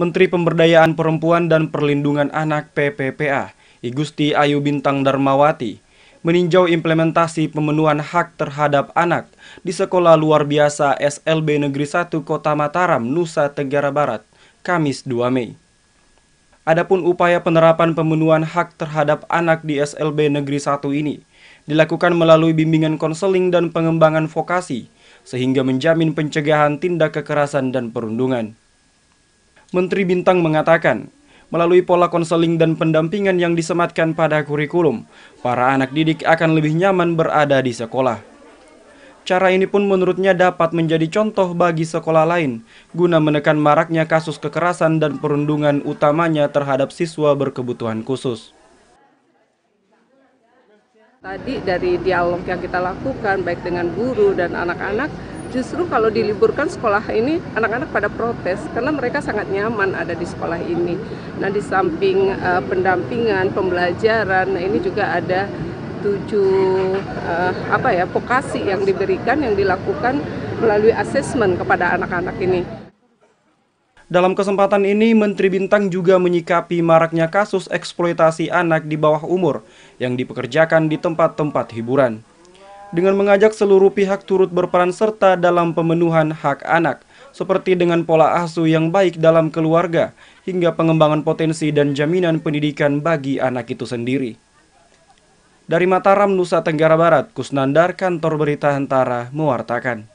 Menteri Pemberdayaan Perempuan dan Perlindungan Anak PPPA, Igusti Ayu Bintang Darmawati, meninjau implementasi pemenuhan hak terhadap anak di Sekolah Luar Biasa SLB Negeri 1 Kota Mataram, Nusa Tenggara Barat, Kamis 2 Mei. Adapun upaya penerapan pemenuhan hak terhadap anak di SLB Negeri 1 ini dilakukan melalui bimbingan konseling dan pengembangan vokasi sehingga menjamin pencegahan tindak kekerasan dan perundungan. Menteri Bintang mengatakan, melalui pola konseling dan pendampingan yang disematkan pada kurikulum, para anak didik akan lebih nyaman berada di sekolah. Cara ini pun menurutnya dapat menjadi contoh bagi sekolah lain, guna menekan maraknya kasus kekerasan dan perundungan utamanya terhadap siswa berkebutuhan khusus. Tadi dari dialog yang kita lakukan baik dengan guru dan anak-anak, justru kalau diliburkan sekolah ini anak-anak pada protes karena mereka sangat nyaman ada di sekolah ini. Nah di samping uh, pendampingan pembelajaran, nah ini juga ada tujuh uh, apa ya vokasi yang diberikan yang dilakukan melalui asesmen kepada anak-anak ini. Dalam kesempatan ini, Menteri Bintang juga menyikapi maraknya kasus eksploitasi anak di bawah umur yang dipekerjakan di tempat-tempat hiburan. Dengan mengajak seluruh pihak turut berperan serta dalam pemenuhan hak anak, seperti dengan pola asuh yang baik dalam keluarga, hingga pengembangan potensi dan jaminan pendidikan bagi anak itu sendiri. Dari Mataram, Nusa Tenggara Barat, Kusnandar, Kantor Berita Antara, mewartakan.